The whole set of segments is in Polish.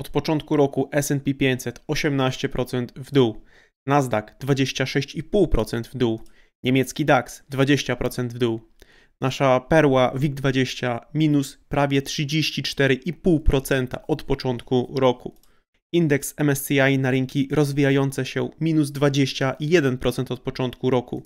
Od początku roku S&P 500 18% w dół, Nasdaq 26,5% w dół, niemiecki DAX 20% w dół. Nasza perła WIG20 minus prawie 34,5% od początku roku. Indeks MSCI na rynki rozwijające się minus 21% od początku roku.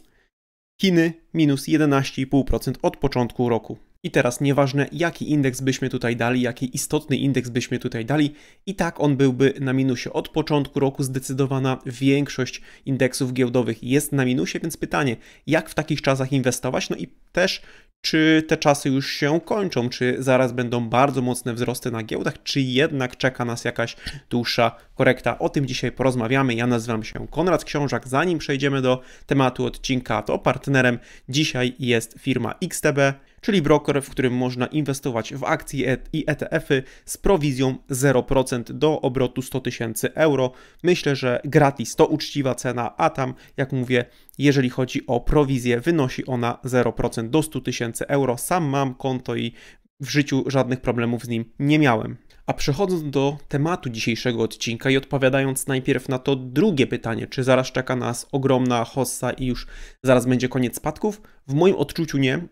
Chiny minus 11,5% od początku roku. I teraz nieważne jaki indeks byśmy tutaj dali, jaki istotny indeks byśmy tutaj dali, i tak on byłby na minusie. Od początku roku zdecydowana większość indeksów giełdowych jest na minusie, więc pytanie, jak w takich czasach inwestować? No i też czy te czasy już się kończą, czy zaraz będą bardzo mocne wzrosty na giełdach, czy jednak czeka nas jakaś dłuższa korekta. O tym dzisiaj porozmawiamy. Ja nazywam się Konrad Książak. Zanim przejdziemy do tematu odcinka, to partnerem dzisiaj jest firma XTB czyli broker, w którym można inwestować w akcje e- i ETF-y z prowizją 0% do obrotu 100 tysięcy euro. Myślę, że gratis to uczciwa cena, a tam, jak mówię, jeżeli chodzi o prowizję, wynosi ona 0% do 100 tysięcy euro. Sam mam konto i w życiu żadnych problemów z nim nie miałem. A przechodząc do tematu dzisiejszego odcinka i odpowiadając najpierw na to drugie pytanie, czy zaraz czeka nas ogromna hossa i już zaraz będzie koniec spadków? W moim odczuciu nie.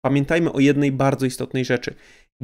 Pamiętajmy o jednej bardzo istotnej rzeczy.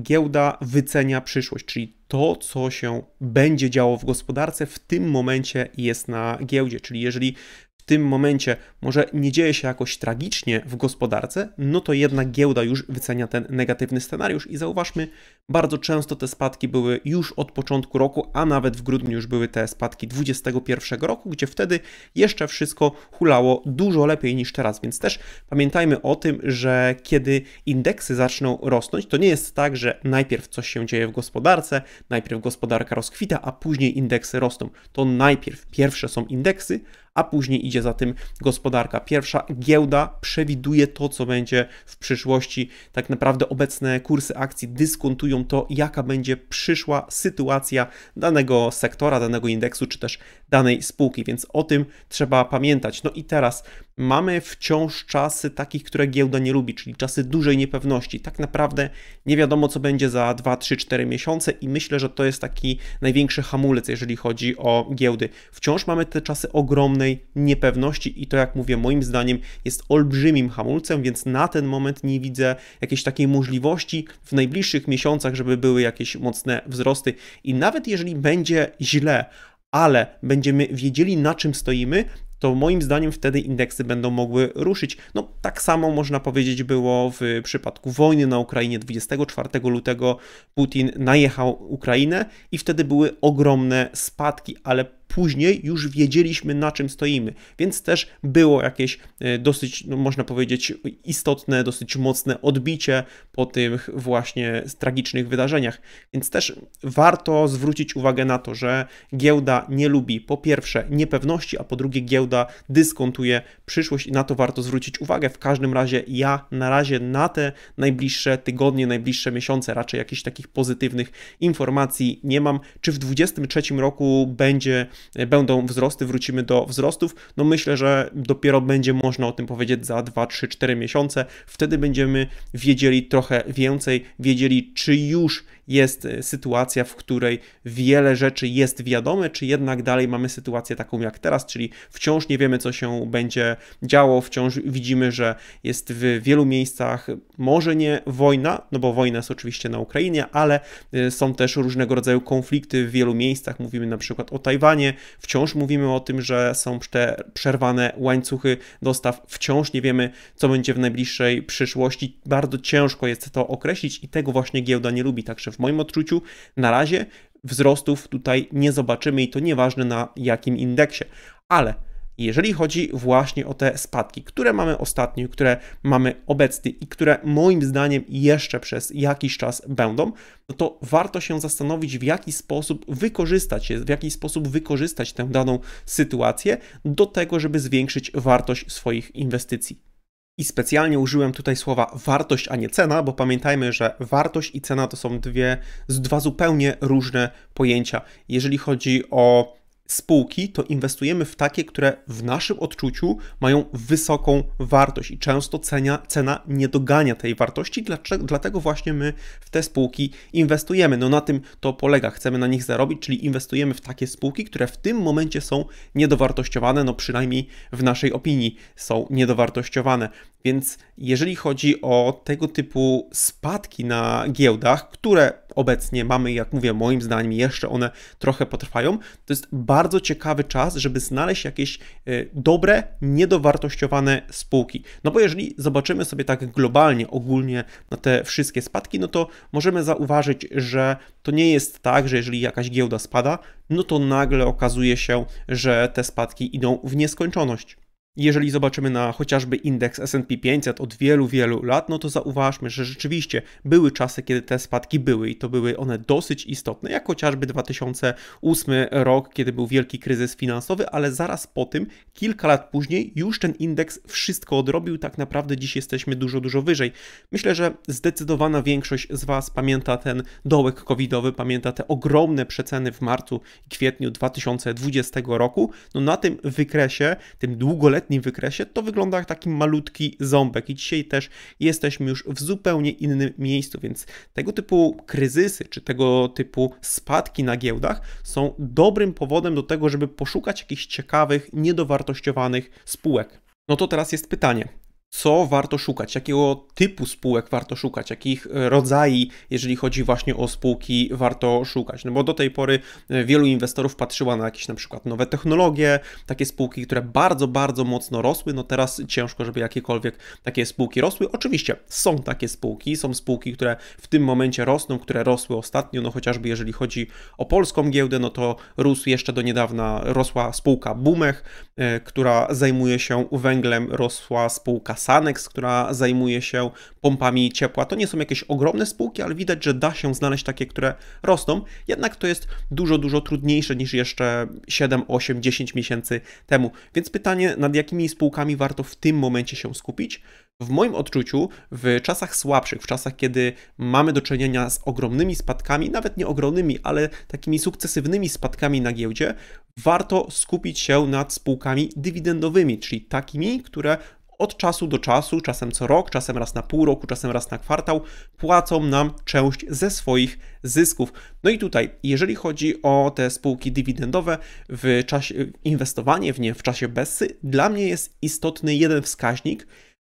Giełda wycenia przyszłość, czyli to, co się będzie działo w gospodarce w tym momencie jest na giełdzie. Czyli jeżeli w tym momencie może nie dzieje się jakoś tragicznie w gospodarce, no to jednak giełda już wycenia ten negatywny scenariusz i zauważmy, bardzo często te spadki były już od początku roku, a nawet w grudniu już były te spadki 2021 roku, gdzie wtedy jeszcze wszystko hulało dużo lepiej niż teraz, więc też pamiętajmy o tym, że kiedy indeksy zaczną rosnąć, to nie jest tak, że najpierw coś się dzieje w gospodarce, najpierw gospodarka rozkwita, a później indeksy rosną. To najpierw pierwsze są indeksy, a później idzie za tym gospodarka. Pierwsza giełda przewiduje to, co będzie w przyszłości. Tak naprawdę obecne kursy akcji dyskontują to, jaka będzie przyszła sytuacja danego sektora, danego indeksu, czy też danej spółki, więc o tym trzeba pamiętać. No i teraz mamy wciąż czasy takich, które giełda nie lubi, czyli czasy dużej niepewności. Tak naprawdę nie wiadomo, co będzie za 2, 3, 4 miesiące i myślę, że to jest taki największy hamulec, jeżeli chodzi o giełdy. Wciąż mamy te czasy ogromnej niepewności i to, jak mówię, moim zdaniem jest olbrzymim hamulcem, więc na ten moment nie widzę jakiejś takiej możliwości w najbliższych miesiącach, żeby były jakieś mocne wzrosty. I nawet jeżeli będzie źle, ale będziemy wiedzieli na czym stoimy, to moim zdaniem wtedy indeksy będą mogły ruszyć. No tak samo można powiedzieć było w przypadku wojny na Ukrainie 24 lutego Putin najechał Ukrainę i wtedy były ogromne spadki, ale później już wiedzieliśmy na czym stoimy, więc też było jakieś e, dosyć, no, można powiedzieć, istotne, dosyć mocne odbicie po tych właśnie tragicznych wydarzeniach. Więc też warto zwrócić uwagę na to, że giełda nie lubi po pierwsze niepewności, a po drugie giełda dyskontuje przyszłość i na to warto zwrócić uwagę. W każdym razie ja na razie na te najbliższe tygodnie, najbliższe miesiące raczej jakichś takich pozytywnych informacji nie mam. Czy w 2023 roku będzie E, będą wzrosty, wrócimy do wzrostów. No myślę, że dopiero będzie można o tym powiedzieć za 2, 3, 4 miesiące. Wtedy będziemy wiedzieli trochę więcej, wiedzieli, czy już jest y, sytuacja, w której wiele rzeczy jest wiadome, czy jednak dalej mamy sytuację taką jak teraz, czyli wciąż nie wiemy, co się będzie działo, wciąż widzimy, że jest w wielu miejscach może nie wojna, no bo wojna jest oczywiście na Ukrainie, ale y, są też różnego rodzaju konflikty w wielu miejscach. Mówimy na przykład o Tajwanie, wciąż mówimy o tym, że są te przerwane łańcuchy dostaw, wciąż nie wiemy, co będzie w najbliższej przyszłości. Bardzo ciężko jest to określić i tego właśnie giełda nie lubi, także w moim odczuciu na razie wzrostów tutaj nie zobaczymy i to nieważne na jakim indeksie. Ale jeżeli chodzi właśnie o te spadki, które mamy ostatnio, które mamy obecnie i które moim zdaniem jeszcze przez jakiś czas będą, no to warto się zastanowić, w jaki sposób wykorzystać je, w jaki sposób wykorzystać tę daną sytuację do tego, żeby zwiększyć wartość swoich inwestycji. I specjalnie użyłem tutaj słowa wartość, a nie cena, bo pamiętajmy, że wartość i cena to są dwie, dwa zupełnie różne pojęcia. Jeżeli chodzi o spółki, to inwestujemy w takie, które w naszym odczuciu mają wysoką wartość i często cenia, cena nie dogania tej wartości, dlaczego, dlatego właśnie my w te spółki inwestujemy. No na tym to polega, chcemy na nich zarobić, czyli inwestujemy w takie spółki, które w tym momencie są niedowartościowane, no przynajmniej w naszej opinii są niedowartościowane. Więc jeżeli chodzi o tego typu spadki na giełdach, które obecnie mamy, jak mówię, moim zdaniem jeszcze one trochę potrwają, to jest bardzo ciekawy czas, żeby znaleźć jakieś y, dobre, niedowartościowane spółki. No bo jeżeli zobaczymy sobie tak globalnie, ogólnie na te wszystkie spadki, no to możemy zauważyć, że to nie jest tak, że jeżeli jakaś giełda spada, no to nagle okazuje się, że te spadki idą w nieskończoność. Jeżeli zobaczymy na chociażby indeks S&P 500 od wielu, wielu lat, no to zauważmy, że rzeczywiście były czasy, kiedy te spadki były i to były one dosyć istotne, jak chociażby 2008 rok, kiedy był wielki kryzys finansowy, ale zaraz po tym, kilka lat później, już ten indeks wszystko odrobił, tak naprawdę dziś jesteśmy dużo, dużo wyżej. Myślę, że zdecydowana większość z Was pamięta ten dołek covidowy, pamięta te ogromne przeceny w marcu i kwietniu 2020 roku. No na tym wykresie, tym długoletnim letnim wykresie, to wygląda jak taki malutki ząbek i dzisiaj też jesteśmy już w zupełnie innym miejscu, więc tego typu kryzysy czy tego typu spadki na giełdach są dobrym powodem do tego, żeby poszukać jakichś ciekawych, niedowartościowanych spółek. No to teraz jest pytanie, co warto szukać, jakiego typu spółek warto szukać, jakich e, rodzajów, jeżeli chodzi właśnie o spółki, warto szukać. No bo do tej pory e, wielu inwestorów patrzyło na jakieś na przykład nowe technologie, takie spółki, które bardzo, bardzo mocno rosły. No teraz ciężko, żeby jakiekolwiek takie spółki rosły. Oczywiście są takie spółki, są spółki, które w tym momencie rosną, które rosły ostatnio, no chociażby jeżeli chodzi o polską giełdę, no to rósł jeszcze do niedawna, rosła spółka Bumech, e, która zajmuje się węglem, rosła spółka Sanex, która zajmuje się pompami ciepła. To nie są jakieś ogromne spółki, ale widać, że da się znaleźć takie, które rosną. Jednak to jest dużo, dużo trudniejsze niż jeszcze 7, 8, 10 miesięcy temu. Więc pytanie, nad jakimi spółkami warto w tym momencie się skupić? W moim odczuciu, w czasach słabszych, w czasach, kiedy mamy do czynienia z ogromnymi spadkami, nawet nie ogromnymi, ale takimi sukcesywnymi spadkami na giełdzie, warto skupić się nad spółkami dywidendowymi, czyli takimi, które od czasu do czasu, czasem co rok, czasem raz na pół roku, czasem raz na kwartał, płacą nam część ze swoich zysków. No i tutaj, jeżeli chodzi o te spółki dywidendowe, w czasie, inwestowanie w nie w czasie BESY, dla mnie jest istotny jeden wskaźnik,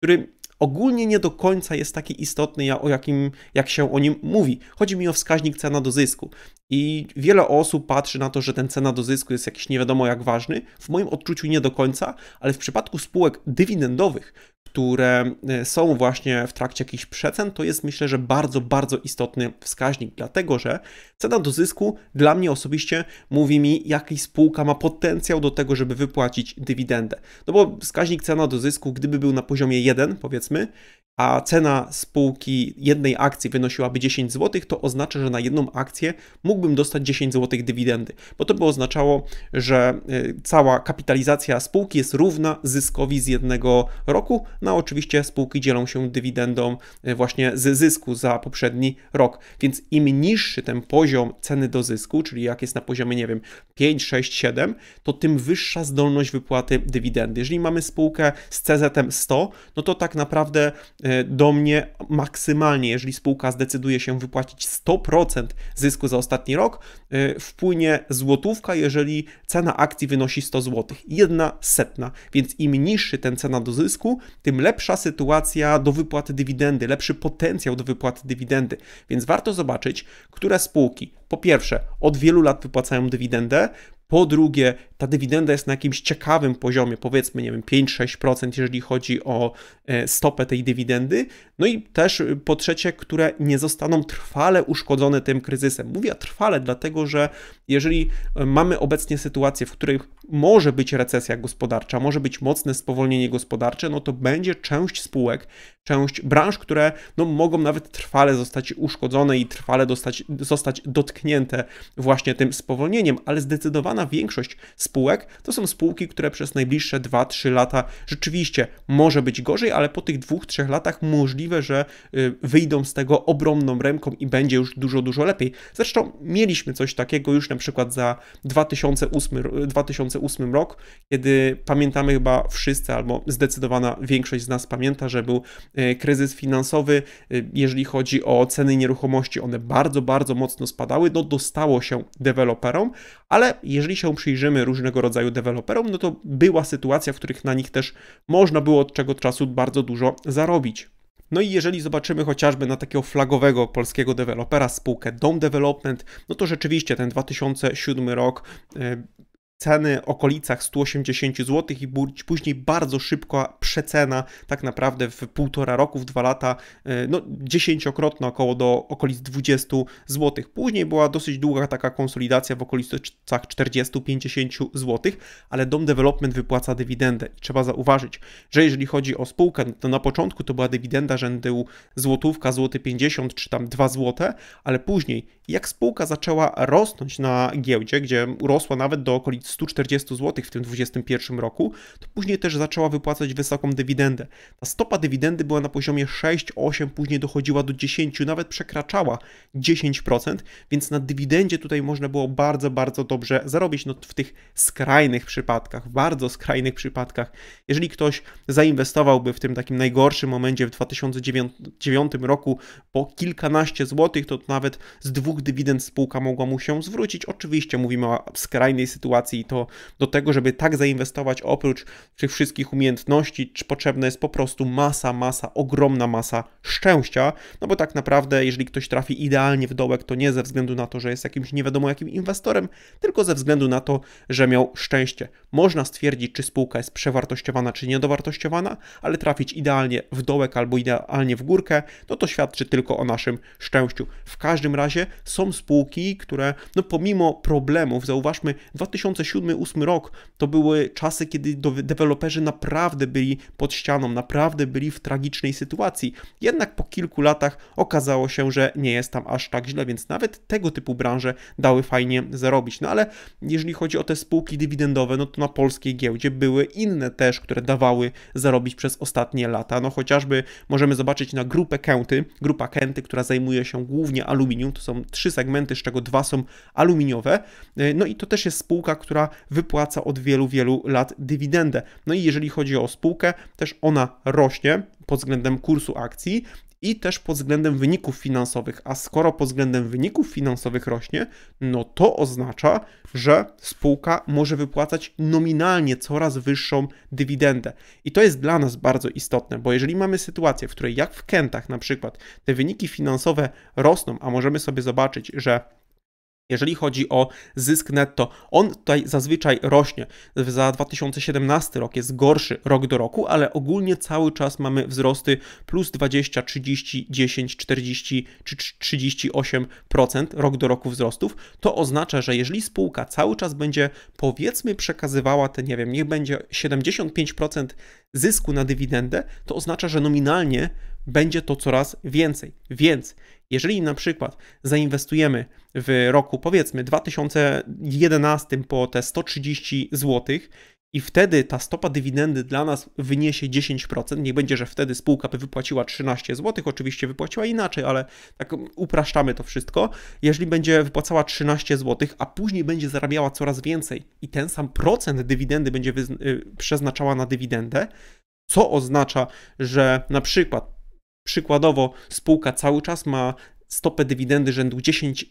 który ogólnie nie do końca jest taki istotny, o jakim, jak się o nim mówi. Chodzi mi o wskaźnik cena do zysku. I wiele osób patrzy na to, że ten cena do zysku jest jakiś nie wiadomo jak ważny. W moim odczuciu nie do końca, ale w przypadku spółek dywidendowych, które e, są właśnie w trakcie jakichś przecen, to jest myślę, że bardzo, bardzo istotny wskaźnik, dlatego że cena do zysku dla mnie osobiście mówi mi, jaki spółka ma potencjał do tego, żeby wypłacić dywidendę. No bo wskaźnik cena do zysku, gdyby był na poziomie 1, powiedzmy, a cena spółki jednej akcji wynosiłaby 10 zł, to oznacza, że na jedną akcję mógłbym dostać 10 zł dywidendy, bo to by oznaczało, że y, cała kapitalizacja spółki jest równa zyskowi z jednego roku. No oczywiście spółki dzielą się dywidendą y, właśnie z zysku za poprzedni rok, więc im niższy ten poziom ceny do zysku, czyli jak jest na poziomie, nie wiem, 5, 6, 7, to tym wyższa zdolność wypłaty dywidendy. Jeżeli mamy spółkę z CZ-em 100, no to tak naprawdę y, E, do mnie maksymalnie, jeżeli spółka zdecyduje się wypłacić 100% zysku za ostatni rok, e, wpłynie złotówka, jeżeli cena akcji wynosi 100 zł. Jedna setna, więc im niższy ten cena do zysku, tym lepsza sytuacja do wypłaty dywidendy, lepszy potencjał do wypłaty dywidendy. Więc warto zobaczyć, które spółki po pierwsze od wielu lat wypłacają dywidendę, po drugie, ta dywidenda jest na jakimś ciekawym poziomie, powiedzmy, nie wiem, 5-6%, jeżeli chodzi o e, stopę tej dywidendy. No i też e, po trzecie, które nie zostaną trwale uszkodzone tym kryzysem. Mówię trwale, dlatego że jeżeli e, mamy obecnie sytuację, w której może być recesja gospodarcza, może być mocne spowolnienie gospodarcze, no to będzie część spółek, część branż, które no, mogą nawet trwale zostać uszkodzone i trwale dostać, zostać dotknięte właśnie tym spowolnieniem, ale zdecydowana większość spółek to są spółki, które przez najbliższe 2-3 lata rzeczywiście może być gorzej, ale po tych 2-3 latach możliwe, że y, wyjdą z tego ogromną ręką i będzie już dużo, dużo lepiej. Zresztą mieliśmy coś takiego już na przykład za 2008, 2008 2008 rok, kiedy pamiętamy chyba wszyscy, albo zdecydowana większość z nas pamięta, że był e, kryzys finansowy. E, jeżeli chodzi o ceny nieruchomości, one bardzo, bardzo mocno spadały. No, dostało się deweloperom, ale jeżeli się przyjrzymy różnego rodzaju deweloperom, no to była sytuacja, w których na nich też można było od czego czasu bardzo dużo zarobić. No i jeżeli zobaczymy chociażby na takiego flagowego polskiego dewelopera, spółkę Dom Development, no to rzeczywiście ten 2007 rok e, ceny okolicach 180 zł i później bardzo szybko przecena, tak naprawdę w półtora roku, w dwa lata, y, no dziesięciokrotna około do okolic 20 zł. Później była dosyć długa taka konsolidacja w okolicach 40-50 zł, ale Dom Development wypłaca dywidendę i trzeba zauważyć, że jeżeli chodzi o spółkę, to na początku to była dywidenda rzędu złotówka, złoty 50 czy tam 2 zł, ale później jak spółka zaczęła rosnąć na giełdzie, gdzie rosła nawet do okolic 140 zł w tym 2021 roku, to później też zaczęła wypłacać wysoką dywidendę. Ta stopa dywidendy była na poziomie 6-8, później dochodziła do 10, nawet przekraczała 10%, więc na dywidendzie tutaj można było bardzo, bardzo dobrze zarobić no, w tych skrajnych przypadkach, bardzo skrajnych przypadkach. Jeżeli ktoś zainwestowałby w tym takim najgorszym momencie w 2009 roku po kilkanaście złotych, to nawet z dwóch dywidend spółka mogła mu się zwrócić. Oczywiście mówimy o skrajnej sytuacji i to do tego, żeby tak zainwestować oprócz tych wszystkich umiejętności, potrzebna jest po prostu masa, masa, ogromna masa szczęścia, no bo tak naprawdę, jeżeli ktoś trafi idealnie w dołek, to nie ze względu na to, że jest jakimś nie wiadomo jakim inwestorem, tylko ze względu na to, że miał szczęście. Można stwierdzić, czy spółka jest przewartościowana, czy niedowartościowana, ale trafić idealnie w dołek albo idealnie w górkę, no to świadczy tylko o naszym szczęściu. W każdym razie są spółki, które, no pomimo problemów, zauważmy, 2007 2007-2008 rok to były czasy, kiedy deweloperzy naprawdę byli pod ścianą, naprawdę byli w tragicznej sytuacji. Jednak po kilku latach okazało się, że nie jest tam aż tak źle, więc nawet tego typu branże dały fajnie zarobić. No ale jeżeli chodzi o te spółki dywidendowe, no to na polskiej giełdzie były inne też, które dawały zarobić przez ostatnie lata. No chociażby możemy zobaczyć na grupę Kenty, grupa Kenty, która zajmuje się głównie aluminium. To są trzy segmenty, z czego dwa są aluminiowe. No i to też jest spółka, która która wypłaca od wielu, wielu lat dywidendę. No i jeżeli chodzi o spółkę, też ona rośnie pod względem kursu akcji i też pod względem wyników finansowych. A skoro pod względem wyników finansowych rośnie, no to oznacza, że spółka może wypłacać nominalnie coraz wyższą dywidendę. I to jest dla nas bardzo istotne, bo jeżeli mamy sytuację, w której jak w Kentach na przykład te wyniki finansowe rosną, a możemy sobie zobaczyć, że jeżeli chodzi o zysk netto. On tutaj zazwyczaj rośnie. Za 2017 rok jest gorszy rok do roku, ale ogólnie cały czas mamy wzrosty plus 20, 30, 10, 40 czy 38% rok do roku wzrostów. To oznacza, że jeżeli spółka cały czas będzie powiedzmy przekazywała te, nie wiem, niech będzie 75% zysku na dywidendę, to oznacza, że nominalnie będzie to coraz więcej. Więc jeżeli na przykład zainwestujemy w roku powiedzmy 2011 po te 130 zł i wtedy ta stopa dywidendy dla nas wyniesie 10%, nie będzie, że wtedy spółka by wypłaciła 13 zł, oczywiście wypłaciła inaczej, ale tak upraszczamy to wszystko. Jeżeli będzie wypłacała 13 zł, a później będzie zarabiała coraz więcej i ten sam procent dywidendy będzie y, przeznaczała na dywidendę, co oznacza, że na przykład Przykładowo spółka cały czas ma stopę dywidendy rzędu 10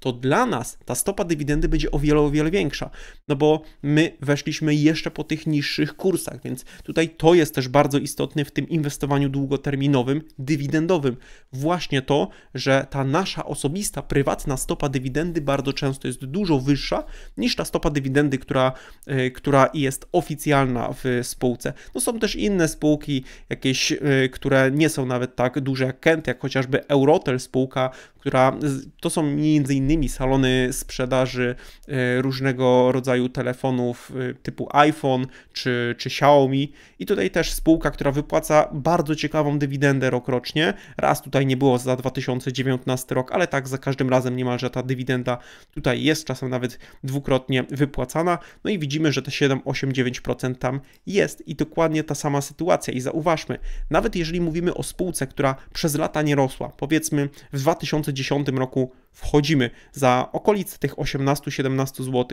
to dla nas ta stopa dywidendy będzie o wiele, o wiele większa, no bo my weszliśmy jeszcze po tych niższych kursach, więc tutaj to jest też bardzo istotne w tym inwestowaniu długoterminowym, dywidendowym. Właśnie to, że ta nasza osobista, prywatna stopa dywidendy bardzo często jest dużo wyższa niż ta stopa dywidendy, która, yy, która jest oficjalna w spółce. No są też inne spółki, jakieś, yy, które nie są nawet tak duże jak Kent, jak chociażby Eurotel spółka, która to są między innymi salony sprzedaży e, różnego rodzaju telefonów e, typu iPhone czy, czy Xiaomi. I tutaj też spółka, która wypłaca bardzo ciekawą dywidendę rokrocznie. Raz tutaj nie było za 2019 rok, ale tak za każdym razem niemalże ta dywidenda tutaj jest, czasem nawet dwukrotnie wypłacana. No i widzimy, że te 7, 8, 9% tam jest i dokładnie ta sama sytuacja. I zauważmy, nawet jeżeli mówimy o spółce, która przez lata nie rosła, powiedzmy w 2010 roku wchodzimy za okolice tych 18-17 zł.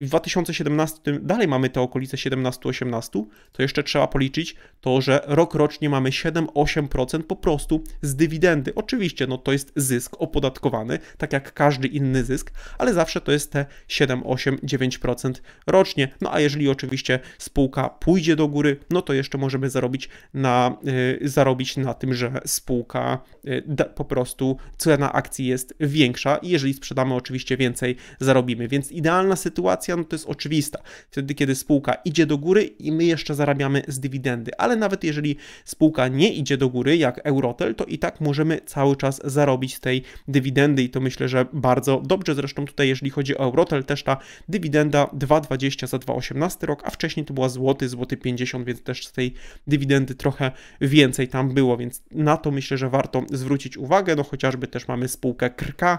I w 2017 dalej mamy te okolice 17-18, to jeszcze trzeba policzyć to, że rok rocznie mamy 7-8% po prostu z dywidendy. Oczywiście no to jest zysk opodatkowany, tak jak każdy inny zysk, ale zawsze to jest te 7-8-9% rocznie. No a jeżeli oczywiście spółka pójdzie do góry, no to jeszcze możemy zarobić na, yy, zarobić na tym, że spółka yy, po prostu cena akcji jest większa i jeżeli sprzedamy oczywiście więcej, zarobimy. Więc idealna sytuacja no to jest oczywista. Wtedy, kiedy spółka idzie do góry i my jeszcze zarabiamy z dywidendy, ale nawet jeżeli spółka nie idzie do góry, jak Eurotel, to i tak możemy cały czas zarobić z tej dywidendy i to myślę, że bardzo dobrze. Zresztą tutaj, jeżeli chodzi o Eurotel, też ta dywidenda 2,20 za 2,18 rok, a wcześniej to była złoty, złoty 50, więc też z tej dywidendy trochę więcej tam było, więc na to myślę, że warto zwrócić uwagę. No chociażby też mamy spółkę Krka,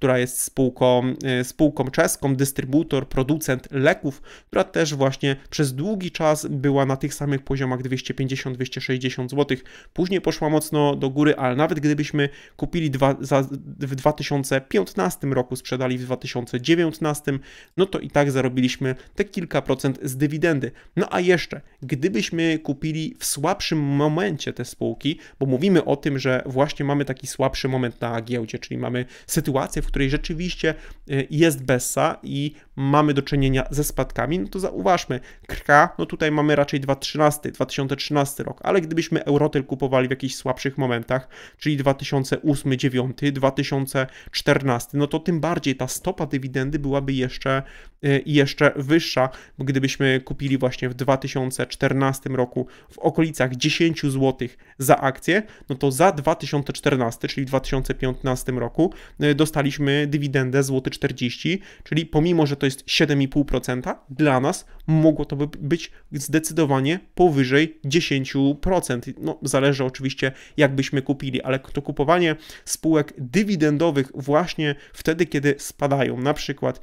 która jest spółką, y, spółką czeską, dystrybutor, producent leków, która też właśnie przez długi czas była na tych samych poziomach 250-260 zł. Później poszła mocno do góry, ale nawet gdybyśmy kupili dwa, za, w 2015 roku, sprzedali w 2019, no to i tak zarobiliśmy te kilka procent z dywidendy. No a jeszcze, gdybyśmy kupili w słabszym momencie te spółki, bo mówimy o tym, że właśnie mamy taki słabszy moment na giełdzie, czyli mamy sytuację, w której rzeczywiście y, jest Bessa i mamy do czynienia ze spadkami, no to zauważmy, KRA, no tutaj mamy raczej 2013, 2013 rok, ale gdybyśmy Eurotel kupowali w jakichś słabszych momentach, czyli 2008, 2009, 2014, no to tym bardziej ta stopa dywidendy byłaby jeszcze, y, jeszcze wyższa, bo gdybyśmy kupili właśnie w 2014 roku w okolicach 10 zł za akcję, no to za 2014, czyli 2015 roku y, dostaliśmy mieliśmy dywidendę złoty 40, czyli pomimo, że to jest 7,5%, dla nas mogło to być zdecydowanie powyżej 10%. No, zależy oczywiście, jak byśmy kupili, ale to kupowanie spółek dywidendowych właśnie wtedy, kiedy spadają, na przykład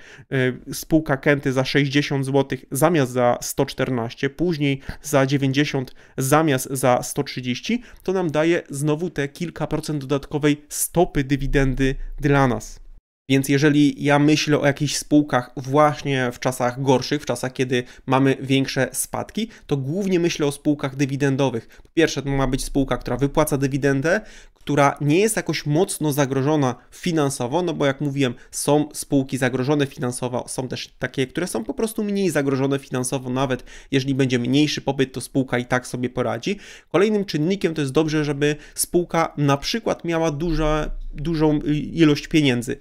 e, spółka Kenty za 60 zł zamiast za 114, później za 90 zamiast za 130, to nam daje znowu te kilka procent dodatkowej stopy dywidendy dla nas. Więc jeżeli ja myślę o jakichś spółkach właśnie w czasach gorszych, w czasach, kiedy mamy większe spadki, to głównie myślę o spółkach dywidendowych. Po pierwsze, to ma być spółka, która wypłaca dywidendę, która nie jest jakoś mocno zagrożona finansowo, no bo jak mówiłem, są spółki zagrożone finansowo, są też takie, które są po prostu mniej zagrożone finansowo, nawet jeżeli będzie mniejszy popyt, to spółka i tak sobie poradzi. Kolejnym czynnikiem to jest dobrze, żeby spółka na przykład miała duże, dużą y, ilość pieniędzy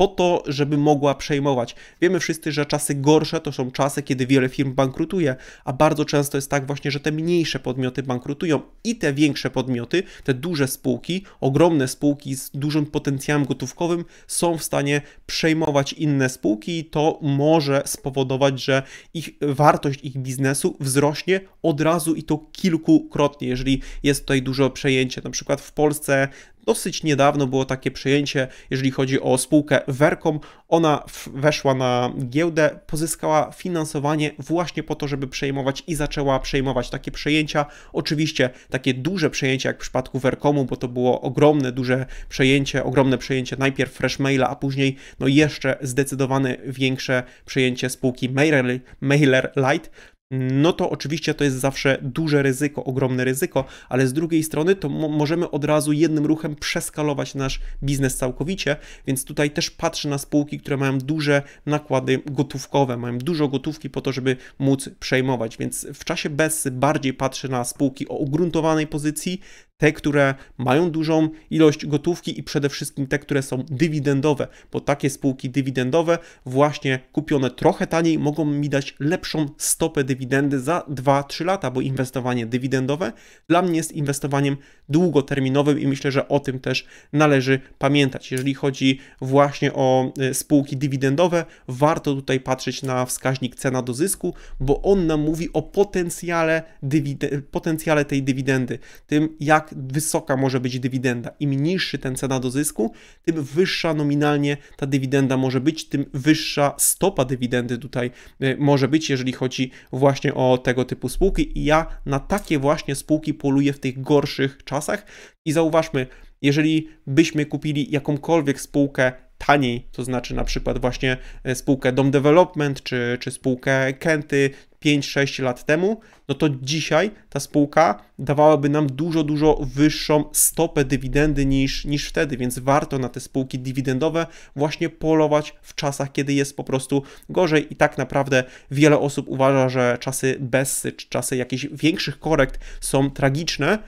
po to, żeby mogła przejmować. Wiemy wszyscy, że czasy gorsze to są czasy, kiedy wiele firm bankrutuje, a bardzo często jest tak właśnie, że te mniejsze podmioty bankrutują i te większe podmioty, te duże spółki, ogromne spółki z dużym potencjałem gotówkowym są w stanie przejmować inne spółki i to może spowodować, że ich wartość ich biznesu wzrośnie od razu i to kilkukrotnie, jeżeli jest tutaj dużo przejęcie. Na przykład w Polsce Dosyć niedawno było takie przejęcie, jeżeli chodzi o spółkę Vercom. Ona weszła na giełdę, pozyskała finansowanie właśnie po to, żeby przejmować i zaczęła przejmować takie przejęcia. Oczywiście takie duże przejęcia jak w przypadku Vercomu, bo to było ogromne, duże przejęcie, ogromne przejęcie najpierw Freshmaila, a później no jeszcze zdecydowane większe przejęcie spółki Mailer, Mailer Lite no to oczywiście to jest zawsze duże ryzyko, ogromne ryzyko, ale z drugiej strony to możemy od razu jednym ruchem przeskalować nasz biznes całkowicie, więc tutaj też patrzę na spółki, które mają duże nakłady gotówkowe, mają dużo gotówki po to, żeby móc przejmować, więc w czasie BESY bardziej patrzę na spółki o ugruntowanej pozycji, te, które mają dużą ilość gotówki i przede wszystkim te, które są dywidendowe, bo takie spółki dywidendowe, właśnie kupione trochę taniej, mogą mi dać lepszą stopę dywidendy za 2-3 lata, bo inwestowanie dywidendowe dla mnie jest inwestowaniem długoterminowym i myślę, że o tym też należy pamiętać. Jeżeli chodzi właśnie o y, spółki dywidendowe, warto tutaj patrzeć na wskaźnik cena do zysku, bo on nam mówi o potencjale, potencjale tej dywidendy, tym jak tak wysoka może być dywidenda. Im niższy ten cena do zysku, tym wyższa nominalnie ta dywidenda może być, tym wyższa stopa dywidendy tutaj e, może być, jeżeli chodzi właśnie o tego typu spółki. I ja na takie właśnie spółki poluję w tych gorszych czasach. I zauważmy, jeżeli byśmy kupili jakąkolwiek spółkę taniej, to znaczy na przykład właśnie e, spółkę Dom Development czy, czy spółkę Kenty 5-6 lat temu, no to dzisiaj ta spółka dawałaby nam dużo, dużo wyższą stopę dywidendy niż, niż wtedy, więc warto na te spółki dywidendowe właśnie polować w czasach, kiedy jest po prostu gorzej i tak naprawdę wiele osób uważa, że czasy bessy czy czasy jakichś większych korekt są tragiczne,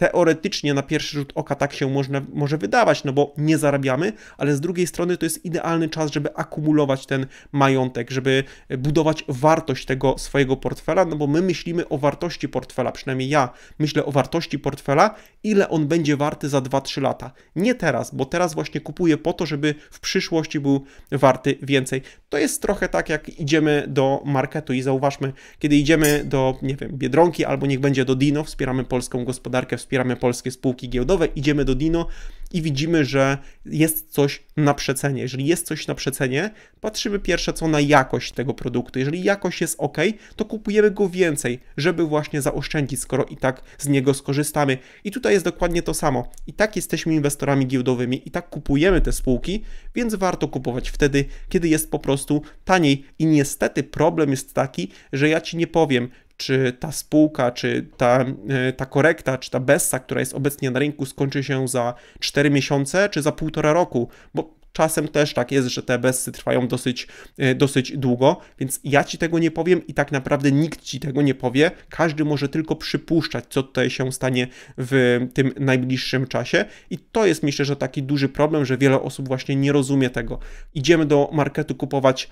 teoretycznie na pierwszy rzut oka tak się można, może wydawać, no bo nie zarabiamy, ale z drugiej strony to jest idealny czas, żeby akumulować ten majątek, żeby budować wartość tego swojego portfela, no bo my myślimy o wartości portfela, przynajmniej ja myślę o wartości portfela, ile on będzie warty za 2-3 lata. Nie teraz, bo teraz właśnie kupuję po to, żeby w przyszłości był warty więcej. To jest trochę tak, jak idziemy do marketu i zauważmy, kiedy idziemy do, nie wiem, Biedronki albo niech będzie do Dino, wspieramy polską gospodarkę, wspieramy polskie spółki giełdowe, idziemy do Dino i widzimy, że jest coś na przecenie. Jeżeli jest coś na przecenie, patrzymy pierwsze co na jakość tego produktu. Jeżeli jakość jest ok, to kupujemy go więcej, żeby właśnie zaoszczędzić, skoro i tak z niego skorzystamy. I tutaj jest dokładnie to samo. I tak jesteśmy inwestorami giełdowymi, i tak kupujemy te spółki, więc warto kupować wtedy, kiedy jest po prostu taniej. I niestety problem jest taki, że ja ci nie powiem, czy ta spółka, czy ta, e, ta korekta, czy ta bessa, która jest obecnie na rynku, skończy się za 4 miesiące, czy za półtora roku, bo czasem też tak jest, że te besy trwają dosyć, e, dosyć długo, więc ja Ci tego nie powiem i tak naprawdę nikt Ci tego nie powie. Każdy może tylko przypuszczać, co tutaj się stanie w tym najbliższym czasie i to jest myślę, że taki duży problem, że wiele osób właśnie nie rozumie tego. Idziemy do marketu kupować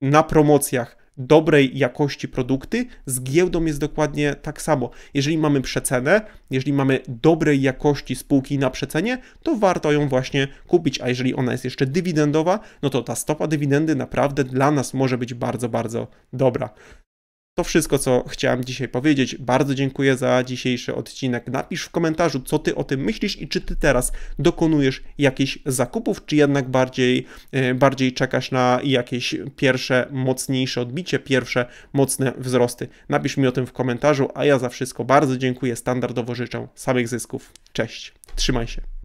na promocjach dobrej jakości produkty, z giełdą jest dokładnie tak samo. Jeżeli mamy przecenę, jeżeli mamy dobrej jakości spółki na przecenie, to warto ją właśnie kupić, a jeżeli ona jest jeszcze dywidendowa, no to ta stopa dywidendy naprawdę dla nas może być bardzo, bardzo dobra. To wszystko, co chciałem dzisiaj powiedzieć. Bardzo dziękuję za dzisiejszy odcinek. Napisz w komentarzu, co ty o tym myślisz i czy ty teraz dokonujesz jakichś zakupów, czy jednak bardziej, e, bardziej czekasz na jakieś pierwsze, mocniejsze odbicie, pierwsze mocne wzrosty. Napisz mi o tym w komentarzu, a ja za wszystko bardzo dziękuję. Standardowo życzę samych zysków. Cześć, trzymaj się.